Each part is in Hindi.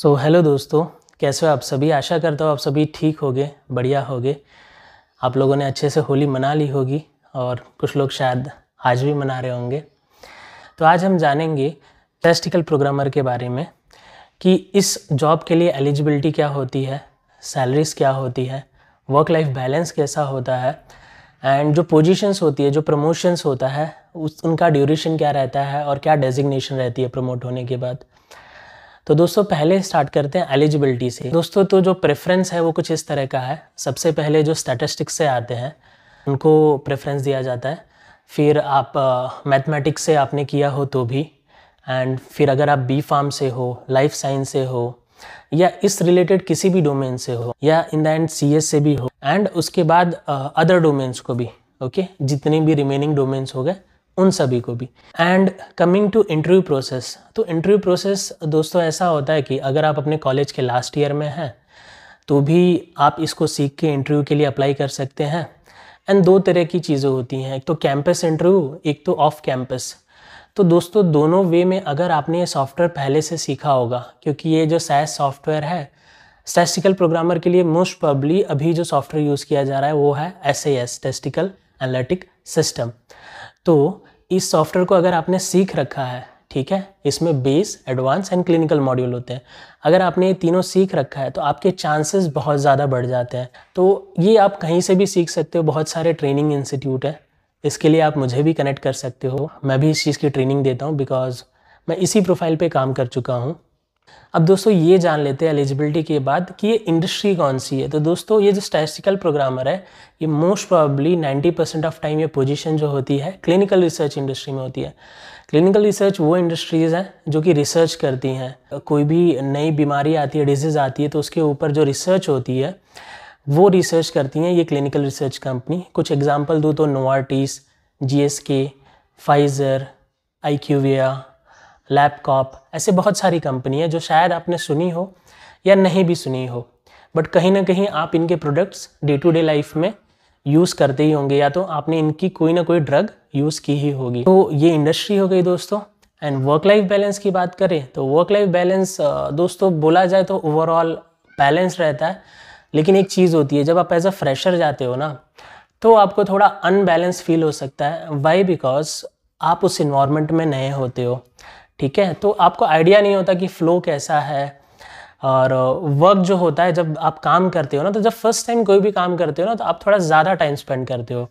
सो so, हेलो दोस्तों कैसे हो आप सभी आशा करता हूँ आप सभी ठीक होगे बढ़िया होगे आप लोगों ने अच्छे से होली मना ली होगी और कुछ लोग शायद आज भी मना रहे होंगे तो आज हम जानेंगे टेस्टिकल प्रोग्रामर के बारे में कि इस जॉब के लिए एलिजिबिलिटी क्या होती है सैलरीज क्या होती है वर्क लाइफ बैलेंस कैसा होता है एंड जो पोजीशंस होती है जो प्रमोशंस होता है उस उनका ड्यूरेशन क्या रहता है और क्या डेजिग्नेशन रहती है प्रमोट होने के बाद तो दोस्तों पहले स्टार्ट करते हैं एलिजिबिलिटी से दोस्तों तो जो प्रेफरेंस है वो कुछ इस तरह का है सबसे पहले जो स्टैटिस्टिक्स से आते हैं उनको प्रेफरेंस दिया जाता है फिर आप मैथमेटिक्स uh, से आपने किया हो तो भी एंड फिर अगर आप बी फार्म से हो लाइफ साइंस से हो या इस रिलेटेड किसी भी डोमेन से हो या इन द एंड सी से भी हो एंड उसके बाद अदर uh, डोमेन्स को भी ओके okay? जितने भी रिमेनिंग डोमेन्स हो गए उन सभी को भी and coming to interview process तो इंटरव्यू प्रोसेस दोस्तों ऐसा होता है कि अगर आप अपने कॉलेज के लास्ट ईयर में हैं तो भी आप इसको सीख के इंटरव्यू के लिए अप्लाई कर सकते हैं एंड दो तरह की चीज़ें होती हैं एक तो कैंपस इंटरव्यू एक तो ऑफ कैंपस तो दोस्तों दोनों वे में अगर आपने ये सॉफ्टवेयर पहले से सीखा होगा क्योंकि ये जो सैस सॉफ्टवेयर है स्टेस्टिकल प्रोग्रामर के लिए मोस्ट पब्ली अभी जो सॉफ्टवेयर यूज़ किया जा रहा है वो है S A S statistical analytic system तो इस सॉफ्टवेयर को अगर आपने सीख रखा है ठीक है इसमें base advance and clinical module होते हैं अगर आपने ये तीनों सीख रखा है तो आपके चांसेस बहुत ज़्यादा बढ़ जाते हैं तो ये आप कहीं से भी सीख सकते हो बहुत सारे ट्रेनिंग इंस्टीट्यूट है इसके लिए आप मुझे भी कनेक्ट कर सकते हो मैं भी इस चीज़ की ट्रेनिंग देता हूँ बिकॉज मैं इसी प्रोफाइल पर काम कर चुका हूँ अब दोस्तों ये जान लेते हैं एलिजिबिलिटी के बाद कि ये इंडस्ट्री कौन सी है तो दोस्तों ये जो स्टैटिस्टिकल प्रोग्रामर है ये most probably 90 percent of time ये पोजीशन जो होती है क्लिनिकल रिसर्च इंडस्ट्री में होती है क्लिनिकल रिसर्च वो इंडस्ट्रीज़ हैं जो कि रिसर्च करती हैं कोई भी नई बीमारी आती है डिजीज़ आती है तो उसके ऊपर जो रिसर्च होती है वो रिसर्च करती हैं ये क्लिनिकल रिसर्च कंपनी कुछ एग्जाम्पल दूँ तो नोआर्टिस जी फाइज़र आई लैपकॉप ऐसे बहुत सारी कंपनी है जो शायद आपने सुनी हो या नहीं भी सुनी हो बट कहीं ना कहीं आप इनके products day to day life में यूज़ करते ही होंगे या तो आपने इनकी कोई ना कोई ड्रग यूज़ की ही होगी तो ये इंडस्ट्री हो गई दोस्तों एंड वर्क लाइफ बैलेंस की बात करें तो वर्क लाइफ बैलेंस दोस्तों बोला जाए तो ओवरऑल बैलेंस रहता है लेकिन एक चीज़ होती है जब आप एज अ फ्रेशर जाते हो ना तो आपको थोड़ा अनबैलेंस फील हो सकता है वाई बिकॉज आप उस इन्वामेंट में नए होते हो ठीक है तो आपको आइडिया नहीं होता कि फ़्लो कैसा है और वर्क uh, जो होता है जब आप काम करते हो ना तो जब फर्स्ट टाइम कोई भी काम करते हो ना तो आप थोड़ा ज़्यादा टाइम स्पेंड करते हो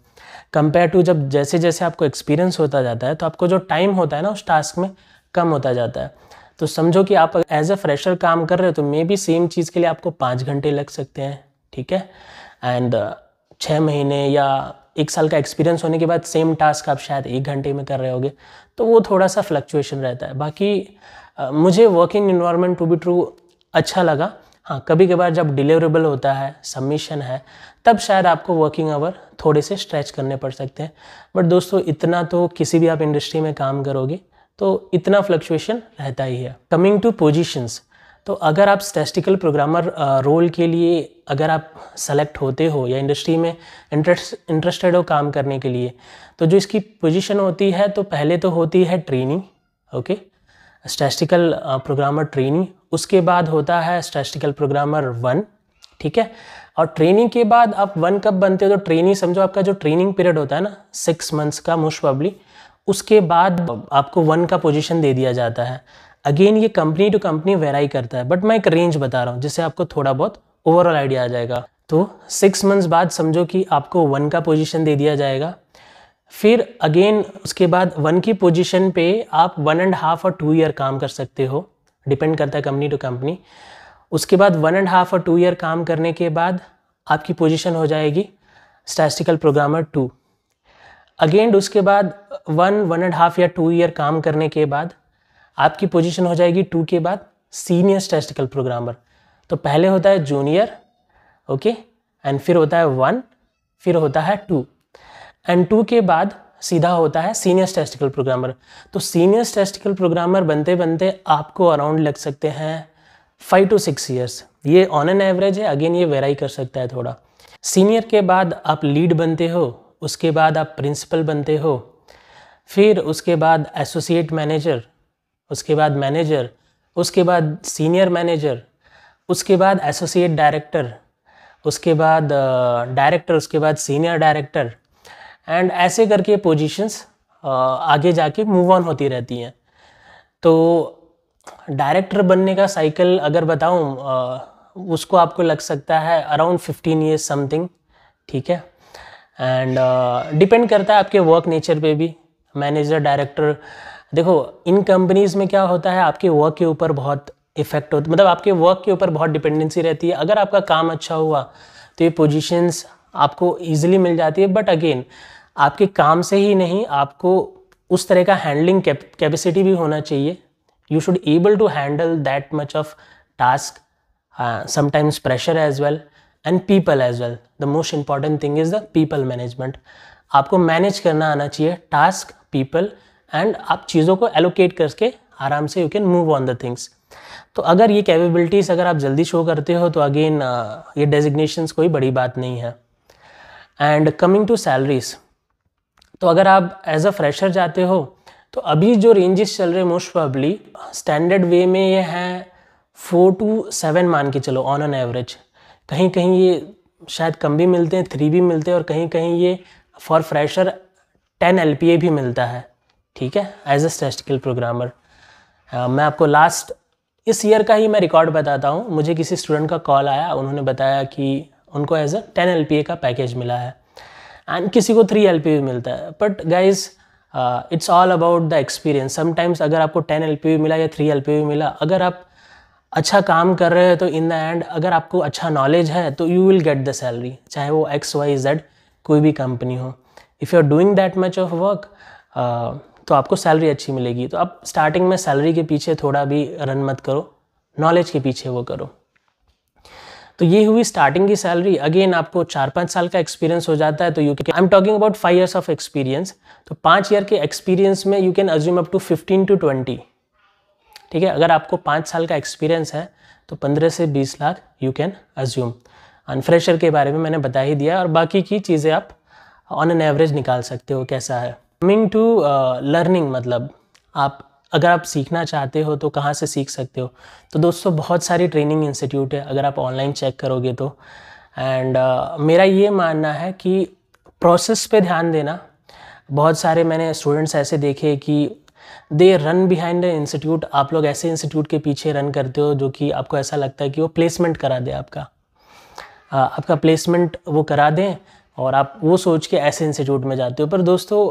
कंपेयर टू जब जैसे जैसे आपको एक्सपीरियंस होता जाता है तो आपको जो टाइम होता है ना उस टास्क में कम होता जाता है तो समझो कि आप एज अ फ्रेशर काम कर रहे हो तो मे बी सेम चीज़ के लिए आपको पाँच घंटे लग सकते हैं ठीक है एंड uh, छः महीने या एक साल का एक्सपीरियंस होने के बाद सेम टास्क आप शायद एक घंटे में कर रहे होगे तो वो थोड़ा सा फ्लक्चुएशन रहता है बाकी आ, मुझे working environment to be true अच्छा लगा हाँ कभी कभार जब डिलीवरेबल होता है सबमिशन है तब शायद आपको वर्किंग आवर थोड़े से स्ट्रेच करने पड़ सकते हैं बट दोस्तों इतना तो किसी भी आप इंडस्ट्री में काम करोगे तो इतना फ्लक्चुएशन रहता ही है कमिंग टू पोजिशंस तो अगर आप स्टेस्टिकल प्रोग्रामर रोल के लिए अगर आप सेलेक्ट होते हो या इंडस्ट्री में इंटरेस्ट इंटरेस्टेड हो काम करने के लिए तो जो इसकी पोजीशन होती है तो पहले तो होती है training okay statistical programmer training उसके बाद होता है स्टेस्टिकल प्रोग्रामर वन ठीक है और ट्रेनिंग के बाद आप वन कब बनते हो तो ट्रेनिंग समझो आपका जो ट्रेनिंग पीरियड होता है ना सिक्स मंथ्स का मोस्ट प्रॉब्ली उसके बाद आपको वन का पोजीशन दे दिया जाता है अगेन ये कंपनी टू कंपनी वेराई करता है बट मैं एक रेंज बता रहा हूँ जिससे आपको थोड़ा बहुत ओवरऑल आइडिया आ जाएगा तो सिक्स मंथ्स बाद समझो कि आपको वन का पोजीशन दे दिया जाएगा फिर अगेन उसके बाद वन की पोजीशन पे आप वन एंड हाफ और टू ईयर काम कर सकते हो डिपेंड करता है कंपनी टू कंपनी उसके बाद वन एंड हाफ और टू ईयर काम करने के बाद आपकी पोजीशन हो जाएगी स्टैस्टिकल प्रोग्रामर टू अगेन उसके बाद वन वन एंड हाफ या टू ईयर काम करने के बाद आपकी पोजीशन हो जाएगी टू के बाद सीनियर स्टैटिस्टिकल प्रोग्रामर तो पहले होता है जूनियर ओके एंड फिर होता है वन फिर होता है टू एंड टू के बाद सीधा होता है सीनियर स्टैटिस्टिकल प्रोग्रामर तो सीनियर स्टैटिस्टिकल प्रोग्रामर बनते बनते आपको अराउंड लग सकते हैं फाइव टू सिक्स ईयर्स ये ऑन एन एवरेज है अगेन ये वेराई कर सकता है थोड़ा सीनियर के बाद आप लीड बनते हो उसके बाद आप प्रिंसिपल बनते हो फिर उसके बाद एसोसिएट मैनेजर उसके बाद मैनेजर उसके बाद सीनियर मैनेजर उसके बाद एसोसिएट डायरेक्टर उसके बाद डायरेक्टर उसके बाद सीनियर डायरेक्टर एंड ऐसे करके पोजीशंस आगे जाके मूव ऑन होती रहती हैं तो डायरेक्टर बनने का साइकिल अगर बताऊँ उसको आपको लग सकता है अराउंड फिफ्टीन ईयर्स समथिंग ठीक है एंड डिपेंड uh, करता है आपके वर्क नेचर पे भी मैनेजर डायरेक्टर देखो इन कंपनीज़ में क्या होता है आपके वर्क के ऊपर बहुत इफेक्ट होता मतलब आपके वर्क के ऊपर बहुत डिपेंडेंसी रहती है अगर आपका काम अच्छा हुआ तो ये पोजीशंस आपको ईजिली मिल जाती है बट अगेन आपके काम से ही नहीं आपको उस तरह का हैंडलिंग कैपेसिटी भी होना चाहिए you should able to handle that much of task sometimes pressure as well and people as well the most important thing is the people management आपको मैनेज करना आना चाहिए टास्क पीपल एंड आप चीज़ों को एलोकेट करके आराम से you can move on the things तो अगर ये कैपेबिलिटीज़ अगर आप जल्दी शो करते हो तो अगेन uh, ये डेजिग्नेशंस कोई बड़ी बात नहीं है एंड कमिंग टू सैलरीज तो अगर आप एज अ फ्रेशर जाते हो तो अभी जो रेंजेस चल रहे मोस्ट प्रॉबली स्टैंडर्ड वे में ये हैं फोर टू सेवन मान के चलो ऑन एन एवरेज कहीं कहीं ये शायद कम भी मिलते हैं थ्री भी मिलते हैं और कहीं कहीं ये फॉर फ्रेशर टेन एल भी मिलता है ठीक है एज अ स्टेटिकल प्रोग्रामर मैं आपको लास्ट इस ईयर का ही मैं रिकॉर्ड बताता हूँ मुझे किसी स्टूडेंट का कॉल आया उन्होंने बताया कि उनको एज अ टेन एल का पैकेज मिला है एंड किसी को थ्री एल मिलता है but guys it's all about the experience sometimes अगर आपको टेन एल मिला या थ्री एल मिला अगर आप अच्छा काम कर रहे हो तो इन द एंड अगर आपको अच्छा नॉलेज है तो you will get the salary चाहे वो एक्स वाई जेड कोई भी कंपनी हो if you are doing that much of work तो आपको सैलरी अच्छी मिलेगी तो आप स्टार्टिंग में सैलरी के पीछे थोड़ा भी रन मत करो नॉलेज के पीछे वो करो तो ये हुई स्टार्टिंग की सैलरी अगेन आपको चार पाँच साल का एक्सपीरियंस हो जाता है तो you can I am talking about five years of experience तो पाँच ईयर के एक्सपीरियंस में you can assume up to fifteen to twenty ठीक है अगर आपको पाँच साल का एक्सपीरियंस है तो पंद्रह से बीस lakh you can assume on fresher के बारे में मैंने बता ही दिया और बाकी की चीज़ें आप ऑन एन एवरेज निकाल सकते हो कैसा है कमिंग टू लर्निंग मतलब आप अगर आप सीखना चाहते हो तो कहाँ से सीख सकते हो तो दोस्तों बहुत सारी ट्रेनिंग इंस्टीट्यूट है अगर आप ऑनलाइन चेक करोगे तो एंड uh, मेरा ये मानना है कि प्रोसेस पे ध्यान देना बहुत सारे मैंने स्टूडेंट्स ऐसे देखे कि they run behind the institute आप लोग ऐसे इंस्टीट्यूट के पीछे रन करते हो जो कि आपको ऐसा लगता है कि वो प्लेसमेंट करा दे आपका uh, आपका प्लेसमेंट वो करा दें और आप वो सोच के ऐसे इंस्टीट्यूट में जाते हो पर दोस्तों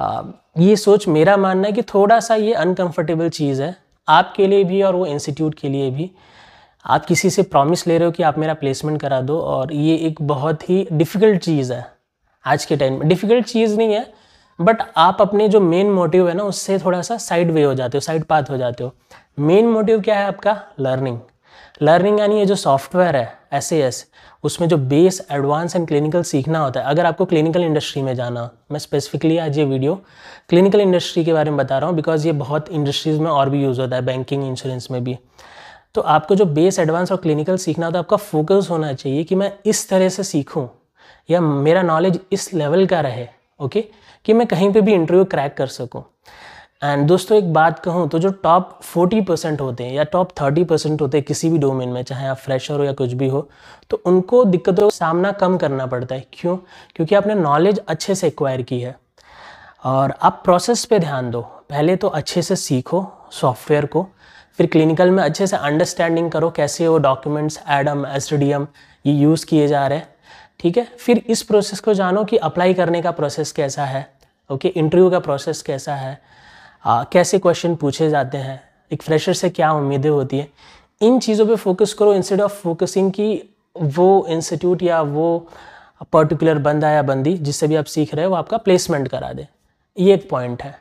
Um, ये सोच मेरा मानना है कि थोड़ा सा ये अनकंफर्टेबल चीज़ है आपके लिए भी और वो इंस्टीट्यूट के लिए भी आप किसी से प्रॉमिस ले रहे हो कि आप मेरा प्लेसमेंट करा दो और ये एक बहुत ही डिफ़िकल्ट चीज़ है आज के टाइम में डिफ़िकल्ट चीज़ नहीं है बट आप अपने जो मेन मोटिव है ना उससे थोड़ा सा साइड वे हो जाते हो साइड पाथ हो जाते हो मेन मोटिव क्या है आपका लर्निंग लर्निंग यानी ये जो सॉफ्टवेयर है एस एस उसमें जो बेस एडवांस एंड क्लिनिकल सीखना होता है अगर आपको क्लिनिकल इंडस्ट्री में जाना मैं स्पेसिफिकली आज ये वीडियो क्लिनिकल इंडस्ट्री के बारे में बता रहा हूँ बिकॉज ये बहुत इंडस्ट्रीज़ में और भी यूज़ होता है बैंकिंग इंश्योरेंस में भी तो आपको जो बेस एडवांस और क्लिनिकल सीखना होता है आपका फोकस होना चाहिए कि मैं इस तरह से सीखूँ या मेरा नॉलेज इस लेवल का रहे ओके कि मैं कहीं पर भी इंटरव्यू क्रैक कर सकूँ एंड दोस्तों एक बात कहूँ तो जो टॉप फोर्टी परसेंट होते हैं या टॉप थर्टी परसेंट होते हैं किसी भी डोमेन में चाहे आप फ्रेशर हो या कुछ भी हो तो उनको दिक्कतों का सामना कम करना पड़ता है क्यों क्योंकि आपने नॉलेज अच्छे से एक्वायर की है और आप प्रोसेस पे ध्यान दो पहले तो अच्छे से सीखो सॉफ्टवेयर को फिर क्लिनिकल में अच्छे से अंडरस्टैंडिंग करो कैसे वो डॉक्यूमेंट्स एडम एस ये यूज़ किए जा रहे हैं ठीक है फिर इस प्रोसेस को जानो कि अप्लाई करने का प्रोसेस कैसा है ओके इंटरव्यू का प्रोसेस कैसा है आ, हाँ, कैसे क्वेश्चन पूछे जाते हैं एक फ्रेशर से क्या उम्मीदें होती हैं इन चीज़ों पे फोकस करो इंस्टेड ऑफ फोकसिंग कि वो इंस्टीट्यूट या वो पर्टिकुलर बंदा या बंदी जिससे भी आप सीख रहे हो वो आपका प्लेसमेंट करा दे ये एक पॉइंट है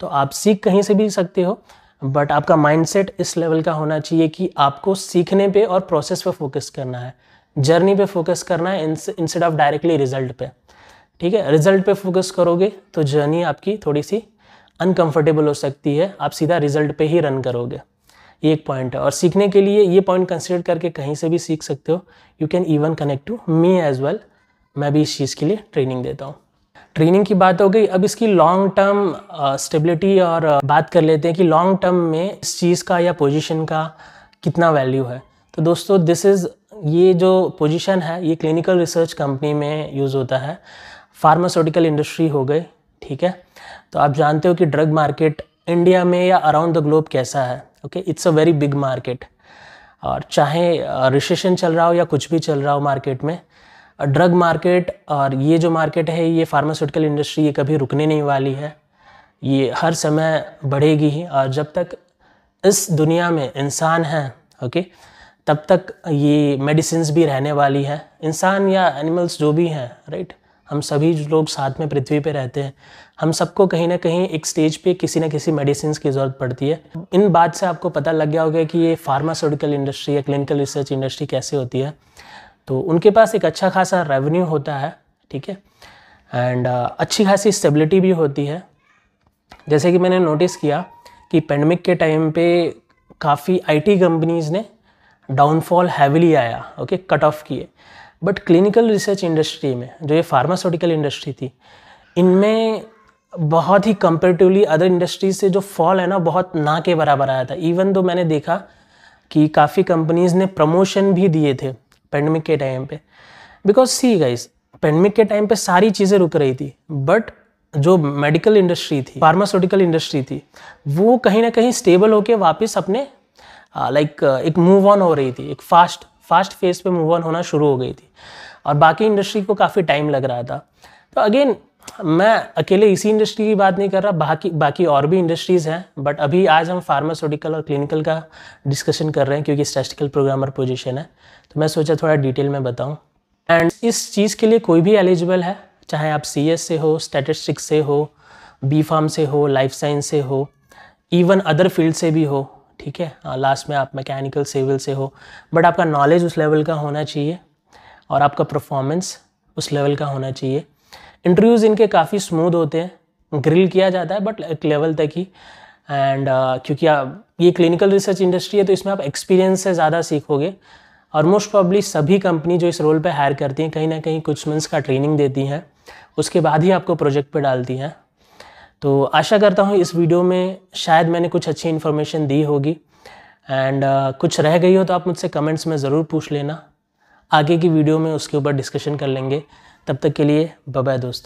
तो आप सीख कहीं से भी सकते हो बट आपका माइंडसेट इस लेवल का होना चाहिए कि आपको सीखने पे और प्रोसेस पे फोकस करना है जर्नी पे फोकस करना है इंस्टेड ऑफ डायरेक्टली रिजल्ट पे ठीक है रिजल्ट पे फोकस करोगे तो जर्नी आपकी थोड़ी सी अनकंफर्टेबल हो सकती है आप सीधा रिजल्ट पे ही रन करोगे ये एक पॉइंट है और सीखने के लिए ये पॉइंट कंसिडर करके कहीं से भी सीख सकते हो you can even connect to me as well मैं भी इस चीज़ के लिए ट्रेनिंग देता हूँ ट्रेनिंग की बात हो गई अब इसकी लॉन्ग टर्म स्टेबिलिटी और uh, बात कर लेते हैं कि लॉन्ग टर्म में इस चीज़ का या पोजिशन का कितना वैल्यू है तो दोस्तों दिस इज़ ये जो पोजिशन है ये क्लिनिकल रिसर्च कंपनी में यूज़ होता है फार्मास्यूटिकल इंडस्ट्री हो गई ठीक है तो आप जानते हो कि ड्रग मार्केट इंडिया में या अराउंड द ग्लोब कैसा है okay it's a very big market और चाहे रिसेशन चल रहा हो या कुछ भी चल रहा हो मार्केट में ड्रग मार्केट और ये जो मार्केट है ये फार्मास्यूटिकल इंडस्ट्री ये कभी रुकने नहीं वाली है ये हर समय बढ़ेगी ही और जब तक इस दुनिया में इंसान है ओके तब तक ये मेडिसिन भी रहने वाली है इंसान या एनिमल्स जो भी हैं राइट हम सभी लोग साथ में पृथ्वी पे रहते हैं हम सबको कहीं ना कहीं एक स्टेज पे किसी ना किसी मेडिसिन की ज़रूरत पड़ती है इन बात से आपको पता लग गया होगा कि ये फार्मास्यूटिकल इंडस्ट्री या क्लिनिकल रिसर्च इंडस्ट्री कैसे होती है तो उनके पास एक अच्छा खासा रेवेन्यू होता है ठीक है एंड uh, अच्छी खासी स्टेबिलिटी भी होती है जैसे कि मैंने नोटिस किया कि पेंडेमिक के टाइम पे काफ़ी आईटी कंपनीज़ ने डाउनफॉल हैविली आया ओके कट ऑफ किए बट क्लिनिकल रिसर्च इंडस्ट्री में जो ये फार्मास्यूटिकल इंडस्ट्री थी इनमें बहुत ही कंपेरेटिवली अदर इंडस्ट्रीज से जो फॉल है ना बहुत ना के बराबर आया था इवन दो मैंने देखा कि काफ़ी कंपनीज ने प्रमोशन भी दिए थे पेंडेमिक के टाइम पे बिकॉज सी गाइस पेंडेमिक के टाइम पे सारी चीज़ें रुक रही थी बट जो मेडिकल इंडस्ट्री थी फार्मास्यूटिकल इंडस्ट्री थी वो कहीं ना कहीं स्टेबल होके वापस अपने लाइक एक मूव ऑन हो रही थी एक फास्ट फास्ट फेस पे मूव ऑन होना शुरू हो गई थी और बाकी इंडस्ट्री को काफ़ी टाइम लग रहा था तो अगेन मैं अकेले इसी इंडस्ट्री की बात नहीं कर रहा बाकी बाकी और भी इंडस्ट्रीज़ हैं बट अभी आज हम फार्मास्यूटिकल और क्लिनिकल का डिस्कशन कर रहे हैं क्योंकि स्टेटिकल प्रोग्रामर पोजीशन है तो मैं सोचा थोड़ा डिटेल में बताऊँ एंड इस चीज़ के लिए कोई भी एलिजिबल है चाहे आप सी से हो स्टेटिस्टिक्स से हो बी फार्म से हो लाइफ साइंस से हो इवन अदर फील्ड से भी हो ठीक है लास्ट हाँ, में आप मैकेनिकल सिविल से हो बट आपका नॉलेज उस लेवल का होना चाहिए और आपका परफॉर्मेंस उस लेवल का होना चाहिए इंटरव्यूज़ इनके काफ़ी स्मूथ होते हैं ग्रिल किया जाता है बट एक लेवल तक ही एंड uh, क्योंकि आप ये क्लिनिकल रिसर्च इंडस्ट्री है तो इसमें आप एक्सपीरियंस से ज़्यादा सीखोगे और मोस्ट प्रॉब्ली सभी कंपनी जो इस रोल पे हायर करती हैं कहीं ना कहीं कुछ मंथ्स का ट्रेनिंग देती हैं उसके बाद ही आपको प्रोजेक्ट पे डालती हैं तो आशा करता हूँ इस वीडियो में शायद मैंने कुछ अच्छी इन्फॉर्मेशन दी होगी एंड uh, कुछ रह गई हो तो आप मुझसे कमेंट्स में ज़रूर पूछ लेना आगे की वीडियो में उसके ऊपर डिस्कशन कर लेंगे तब तक के लिए बाय दोस्तों